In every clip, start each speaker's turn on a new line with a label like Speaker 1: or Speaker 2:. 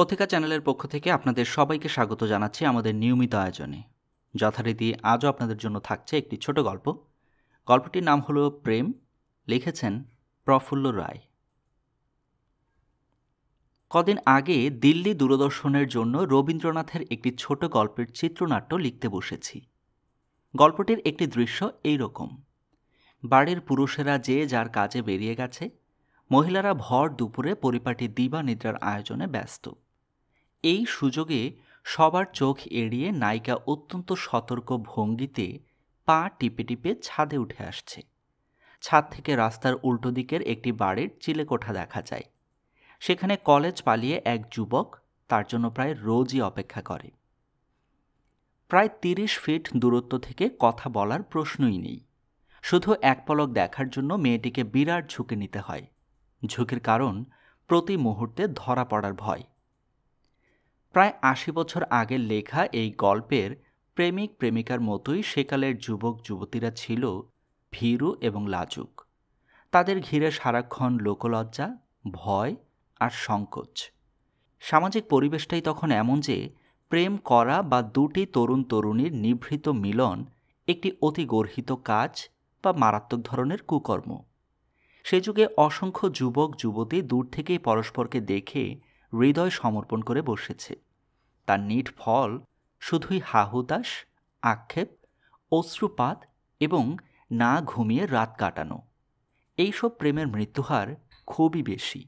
Speaker 1: কথিকা চ্যানেলের পক্ষ থেকে আপনাদের সবাইকে স্বাগত জানাচ্ছি আমাদের নিয়মিত আয়োজনে যথারীতি আজও আপনাদের জন্য থাকছে একটি ছোট গল্প গল্পটির নাম হল প্রেম লিখেছেন প্রফুল্ল রায় কদিন আগে দিল্লি দূরদর্শনের জন্য রবীন্দ্রনাথের একটি ছোট গল্পের চিত্রনাট্য লিখতে বসেছি গল্পটির একটি দৃশ্য এই রকম বাড়ির পুরুষেরা যে যার কাজে বেরিয়ে গেছে মহিলারা ভর দুপুরে পরিপাটি দিবা নিদ্রার আয়োজনে ব্যস্ত এই সুযোগে সবার চোখ এড়িয়ে নায়িকা অত্যন্ত সতর্ক ভঙ্গিতে পা টিপে টিপে ছাদে উঠে আসছে ছাদ থেকে রাস্তার উল্টো দিকের একটি বাড়ির চিলেকোঠা দেখা যায় সেখানে কলেজ পালিয়ে এক যুবক তার জন্য প্রায় রোজই অপেক্ষা করে প্রায় তিরিশ ফিট দূরত্ব থেকে কথা বলার প্রশ্নই নেই শুধু এক পলক দেখার জন্য মেয়েটিকে বিরাট ঝুঁকে নিতে হয় ঝুঁকির কারণ প্রতি মুহূর্তে ধরা পড়ার ভয় প্রায় আশি বছর আগের লেখা এই গল্পের প্রেমিক প্রেমিকার মতোই সেকালের যুবক যুবতীরা ছিল ভীরু এবং লাজুক তাদের ঘিরে সারাক্ষণ লোকলজ্জা ভয় আর সংকোচ সামাজিক পরিবেশটাই তখন এমন যে প্রেম করা বা দুটি তরুণ তরুণীর নিভৃত মিলন একটি অতি গর্হিত কাজ বা মারাত্মক ধরনের কুকর্ম সে যুগে অসংখ্য যুবক যুবতী দূর থেকেই পরস্পরকে দেখে হৃদয় সমর্পণ করে বসেছে তার নিট ফল শুধুই হাহুতাস আক্ষেপ অশ্রুপাত এবং না ঘুমিয়ে রাত কাটানো এইসব প্রেমের মৃত্যুহার খুবই বেশি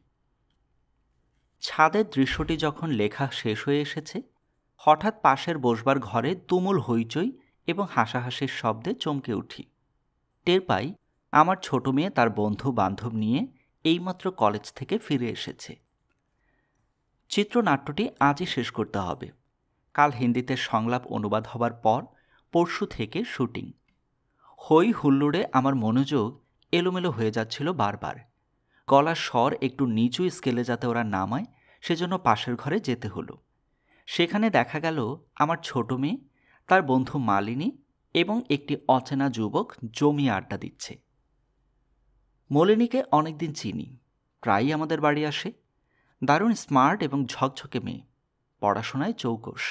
Speaker 1: ছাদের দৃশ্যটি যখন লেখা শেষ হয়ে এসেছে হঠাৎ পাশের বসবার ঘরে তুমুল হইচই এবং হাসাহাসির শব্দে চমকে উঠি টের পাই আমার ছোট মেয়ে তার বন্ধু বান্ধব নিয়ে এইমাত্র কলেজ থেকে ফিরে এসেছে চিত্রনাট্যটি আজই শেষ করতে হবে কাল হিন্দিতে সংলাপ অনুবাদ হবার পর পরশু থেকে শুটিং হই হুল্লোড়ে আমার মনোযোগ এলোমেলো হয়ে যাচ্ছিল বারবার গলার স্বর একটু নিচু স্কেলে যাতে ওরা নামায় সেজন্য পাশের ঘরে যেতে হলো সেখানে দেখা গেল আমার ছোট মেয়ে তার বন্ধু মালিনী এবং একটি অচেনা যুবক জমি আড্ডা দিচ্ছে মলিনীকে অনেকদিন চিনি প্রায়ই আমাদের বাড়ি আসে দারুণ স্মার্ট এবং ঝকঝকে মেয়ে পড়াশোনায় চৌকস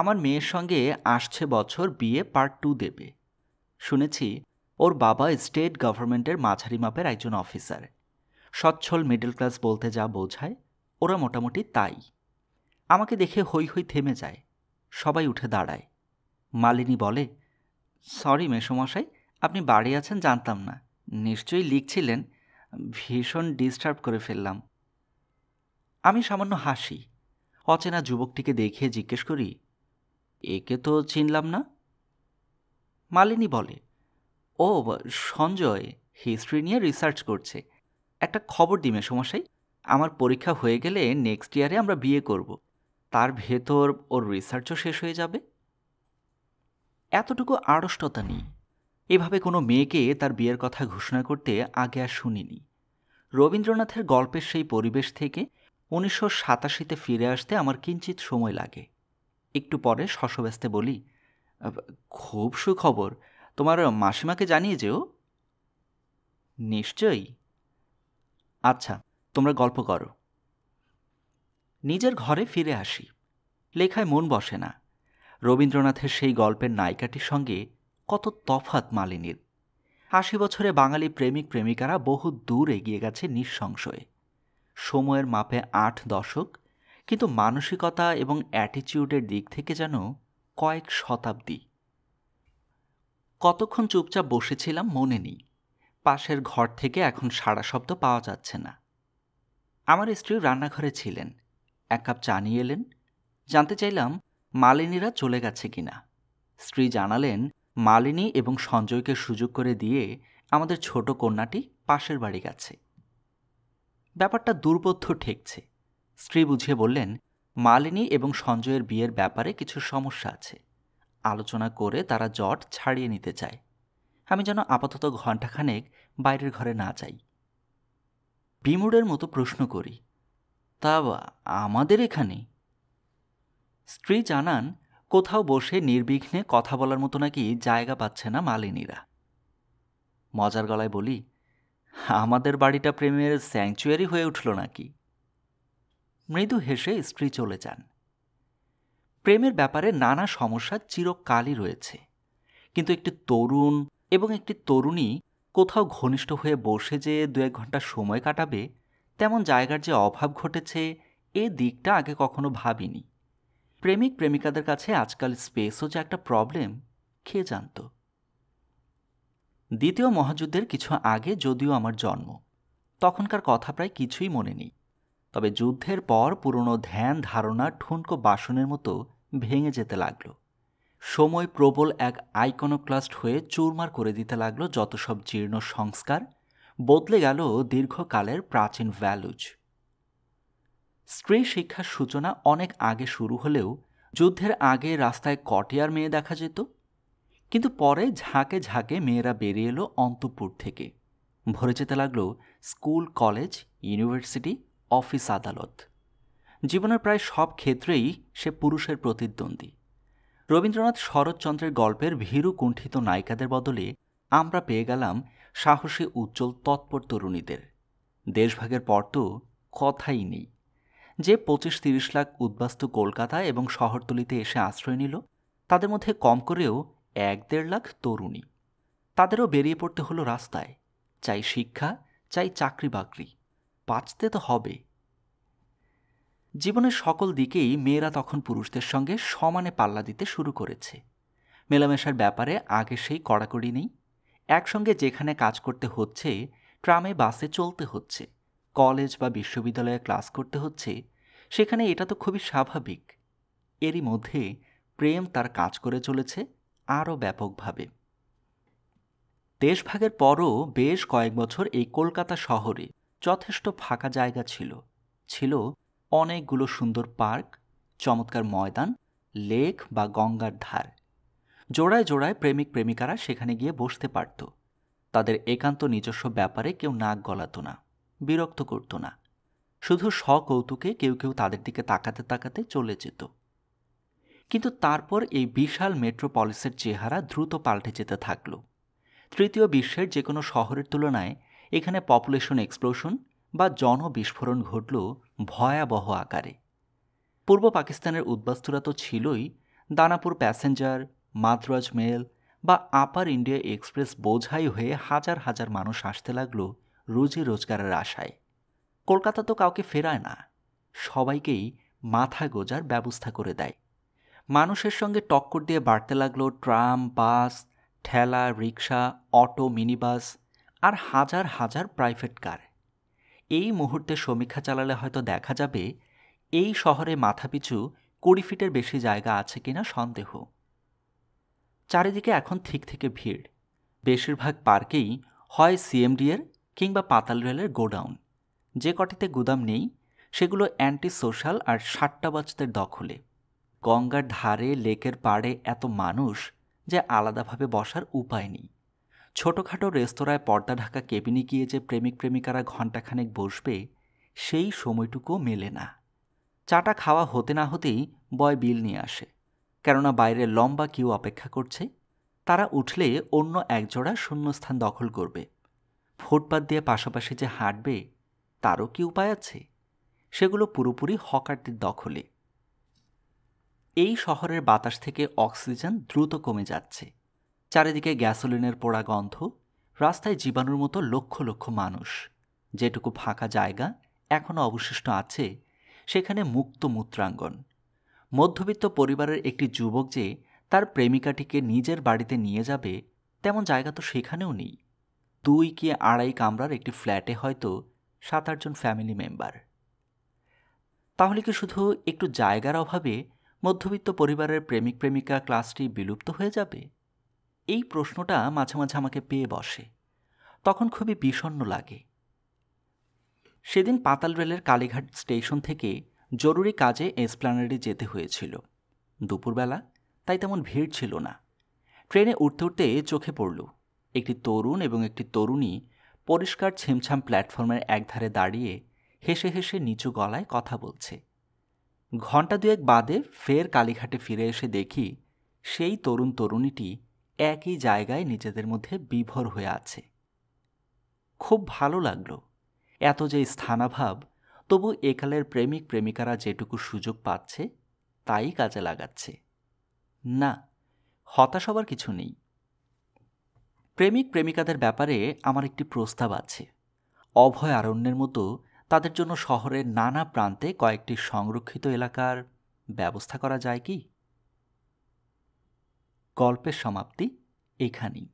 Speaker 1: আমার মেয়ের সঙ্গে আসছে বছর বিয়ে পার্ট টু দেবে শুনেছি ওর বাবা স্টেট গভর্নমেন্টের মাঝারি মাপের একজন অফিসার সচ্ছল মিডল ক্লাস বলতে যা বোঝায় ওরা মোটামুটি তাই আমাকে দেখে হই হই থেমে যায় সবাই উঠে দাঁড়ায় মালিনী বলে সরি মেসমশাই আপনি বাড়ি আছেন জানতাম না নিশ্চয়ই লিখছিলেন ভীষণ ডিস্টার্ব করে ফেললাম আমি সামান্য হাসি অচেনা যুবকটিকে দেখে জিজ্ঞেস করি একে তো চিনলাম না মালিনী বলে ও সঞ্জয় হিস্ট্রি নিয়ে রিসার্চ করছে একটা খবর দিমে সমস্যাই আমার পরীক্ষা হয়ে গেলে নেক্সট ইয়ারে আমরা বিয়ে করব। তার ভেতর ওর রিসার্চও শেষ হয়ে যাবে এতটুকু আড়ষ্টতা নেই এভাবে কোনো মেয়েকে তার বিয়ের কথা ঘোষণা করতে আগে আর শুনিনি রবীন্দ্রনাথের গল্পের সেই পরিবেশ থেকে উনিশশো সাতাশিতে ফিরে আসতে আমার কিঞ্চিত সময় লাগে একটু পরে শশব্যস্তে বলি খুব সুখবর তোমার মাসিমাকে জানিয়ে যেও নিশ্চয়ই আচ্ছা তোমরা গল্প করো নিজের ঘরে ফিরে আসি লেখায় মন বসে না রবীন্দ্রনাথের সেই গল্পের নায়িকাটির সঙ্গে কত তফাত মালিনীর আশি বছরে বাঙালি প্রেমিক প্রেমিকারা বহু দূর এগিয়ে গেছে নিঃসংশয়ে সময়ের মাপে আট দশক কিন্তু মানসিকতা এবং অ্যাটিচিউডের দিক থেকে যেন কয়েক শতাব্দী কতক্ষণ চুপচাপ বসেছিলাম মনে নেই পাশের ঘর থেকে এখন সারা শব্দ পাওয়া যাচ্ছে না আমার স্ত্রী রান্নাঘরে ছিলেন এক কাপ চা নিয়ে এলেন জানতে চাইলাম মালিনীরা চলে গেছে কিনা স্ত্রী জানালেন মালিনী এবং সঞ্জয়কে সুযোগ করে দিয়ে আমাদের ছোট কন্যাটি পাশের বাড়ি গেছে ব্যাপারটা দুর্বোধ্য ঠেকছে স্ত্রী বুঝিয়ে বললেন মালিনী এবং সঞ্জয়ের বিয়ের ব্যাপারে কিছু সমস্যা আছে আলোচনা করে তারা জট ছাড়িয়ে নিতে চায় আমি যেন আপাতত ঘণ্টাখানেক বাইরের ঘরে না যাই বিমুড়ের মতো প্রশ্ন করি তা আমাদের এখানে স্ত্রী জানান কোথাও বসে নির্বিঘ্নে কথা বলার মতো নাকি জায়গা পাচ্ছে না মালিনীরা মজার গলায় বলি আমাদের বাড়িটা প্রেমের স্যাংচুয়ারি হয়ে উঠল নাকি মৃদু হেসে স্ত্রী চলে যান প্রেমের ব্যাপারে নানা সমস্যা চিরকালই রয়েছে কিন্তু একটি তরুণ এবং একটি তরুণী কোথাও ঘনিষ্ঠ হয়ে বসে যে দু এক ঘন্টা সময় কাটাবে তেমন জায়গার যে অভাব ঘটেছে এ দিকটা আগে কখনো ভাবিনি প্রেমিক প্রেমিকাদের কাছে আজকাল স্পেসও যে একটা প্রবলেম খেয়ে জানতো দ্বিতীয় মহাযুদ্ধের কিছু আগে যদিও আমার জন্ম তখনকার কথা প্রায় কিছুই মনে নেই তবে যুদ্ধের পর পুরনো ধ্যান ধারণা ঠুনকো বাসনের মতো ভেঙে যেতে লাগল সময় প্রবল এক আইকনোক্লাস্ট হয়ে চুরমার করে দিতে লাগলো যত সব জীর্ণ সংস্কার বদলে গেল দীর্ঘকালের প্রাচীন ভ্যালুজ স্ত্রী শিক্ষার সূচনা অনেক আগে শুরু হলেও যুদ্ধের আগে রাস্তায় কটিয়ার মেয়ে দেখা যেত কিন্তু পরে ঝাঁকে ঝাঁকে মেয়েরা বেরিয়ে এলো অন্তপুর থেকে ভরে যেতে লাগলো স্কুল কলেজ ইউনিভার্সিটি অফিস আদালত জীবনের প্রায় সব ক্ষেত্রেই সে পুরুষের প্রতিদ্বন্দ্বী রবীন্দ্রনাথ শরৎচন্দ্রের গল্পের ভীরু কুণ্ঠিত নায়িকাদের বদলে আমরা পেয়ে গেলাম সাহসী উজ্জ্বল তৎপর তরুণীদের দেশভাগের পর তো কথাই নেই যে পঁচিশ তিরিশ লাখ উদ্বাস্তু কলকাতা এবং শহরতলিতে এসে আশ্রয় নিল তাদের মধ্যে কম করেও এক দেড় লাখ তরুণী তাদেরও বেরিয়ে পড়তে হলো রাস্তায় চাই শিক্ষা চাই চাকরি বাকরি বাঁচতে তো হবে জীবনের সকল দিকেই মেয়েরা তখন পুরুষদের সঙ্গে সমানে পাল্লা দিতে শুরু করেছে মেলামেশার ব্যাপারে আগে সেই কড়াকড়ি নেই একসঙ্গে যেখানে কাজ করতে হচ্ছে ট্রামে বাসে চলতে হচ্ছে কলেজ বা বিশ্ববিদ্যালয়ে ক্লাস করতে হচ্ছে সেখানে এটা তো খুবই স্বাভাবিক এরই মধ্যে প্রেম তার কাজ করে চলেছে আরও ব্যাপকভাবে দেশভাগের পরও বেশ কয়েক বছর এই কলকাতা শহরে যথেষ্ট ফাঁকা জায়গা ছিল ছিল অনেকগুলো সুন্দর পার্ক চমৎকার ময়দান লেক বা গঙ্গার ধার জোড়ায় জোড়ায় প্রেমিক প্রেমিকারা সেখানে গিয়ে বসতে পারত তাদের একান্ত নিজস্ব ব্যাপারে কেউ নাক গলাত না বিরক্ত করত না শুধু স্বকৌতুকে কেউ কেউ তাদের দিকে তাকাতে তাকাতে চলে যেত কিন্তু তারপর এই বিশাল মেট্রোপলিসের চেহারা দ্রুত পাল্টে যেতে থাকল তৃতীয় বিশ্বের যে কোনো শহরের তুলনায় এখানে পপুলেশন এক্সপ্লোশন বা জনবিস্ফোরণ ঘটল ভয়াবহ আকারে পূর্ব পাকিস্তানের উদ্বাস্তুরা তো ছিলই দানাপুর প্যাসেঞ্জার মাদ্রাজ মেল বা আপার ইন্ডিয়া এক্সপ্রেস বোঝাই হয়ে হাজার হাজার মানুষ আসতে লাগলো রুজি রোজগারের আশায় কলকাতা তো কাউকে ফেরায় না সবাইকেই মাথা গোজার ব্যবস্থা করে দেয় মানুষের সঙ্গে টক্কর দিয়ে বাড়তে লাগলো ট্রাম বাস ঠেলা রিক্সা অটো মিনিবাস আর হাজার হাজার প্রাইভেট কার এই মুহূর্তে সমীক্ষা চালালে হয়তো দেখা যাবে এই শহরে মাথাপিছু কুড়ি ফিটের বেশি জায়গা আছে কিনা সন্দেহ চারিদিকে এখন থিক থেকে ভিড় বেশিরভাগ পার্কেই হয় সিএমডিএর কিংবা পাতাল রেলের গোডাউন যে কটিতে গুদাম নেই সেগুলো অ্যান্টি সোশ্যাল আর সাট্টাবাজদের দখলে গঙ্গার ধারে লেকের পাড়ে এত মানুষ যে আলাদাভাবে বসার উপায় নেই ছোটোখাটো রেস্তোরাঁয় পর্দা ঢাকা কেবিনে গিয়ে যে প্রেমিক প্রেমিকারা ঘণ্টাখানেক বসবে সেই সময়টুকুও মেলে না চাটা খাওয়া হতে না হতেই বয় বিল নিয়ে আসে কেননা বাইরে লম্বা কিউ অপেক্ষা করছে তারা উঠলে অন্য একজোড়া শূন্যস্থান দখল করবে ফুটপাত দিয়ে পাশাপাশি যে হাঁটবে তারও কি উপায় আছে সেগুলো পুরোপুরি হকারদের দখলে এই শহরের বাতাস থেকে অক্সিজেন দ্রুত কমে যাচ্ছে চারিদিকে গ্যাসোলিনের পোড়া গন্ধ রাস্তায় জীবাণুর মতো লক্ষ লক্ষ মানুষ যেটুকু ফাঁকা জায়গা এখনও অবশিষ্ট আছে সেখানে মুক্ত মূত্রাঙ্গন মধ্যবিত্ত পরিবারের একটি যুবক যে তার প্রেমিকাটিকে নিজের বাড়িতে নিয়ে যাবে তেমন জায়গা তো সেখানেও নেই দুই কি আড়াই কামরার একটি ফ্ল্যাটে হয়তো সাত আটজন ফ্যামিলি মেম্বার তাহলে কি শুধু একটু জায়গার অভাবে মধ্যবিত্ত পরিবারের প্রেমিক প্রেমিকা ক্লাসটি বিলুপ্ত হয়ে যাবে এই প্রশ্নটা মাঝে মাঝে আমাকে পেয়ে বসে তখন খুবই বিষণ্ন লাগে সেদিন পাতাল রেলের কালীঘাট স্টেশন থেকে জরুরি কাজে এসপ্লানেডে যেতে হয়েছিল দুপুরবেলা তাই তেমন ভিড় ছিল না ট্রেনে উঠতে উঠতে চোখে পড়ল একটি তরুণ এবং একটি তরুণী পরিষ্কার ছিমছাম প্ল্যাটফর্মের একধারে দাঁড়িয়ে হেসে হেসে নিচু গলায় কথা বলছে ঘণ্টা দুয়েক বাদে ফের কালীঘাটে ফিরে এসে দেখি সেই তরুণ তরুণীটি একই জায়গায় নিজেদের মধ্যে বিভোর হয়ে আছে খুব ভালো লাগলো এত যে স্থানাভাব তবু একালের প্রেমিক প্রেমিকারা যেটুকু সুযোগ পাচ্ছে তাই কাজে লাগাচ্ছে না হতাশ হবার কিছু নেই প্রেমিক প্রেমিকাদের ব্যাপারে আমার একটি প্রস্তাব আছে অভয় আরণ্যের মতো তাদের জন্য শহরের নানা প্রান্তে কয়েকটি সংরক্ষিত এলাকার ব্যবস্থা করা যায় কি গল্পের সমাপ্তি এখানেই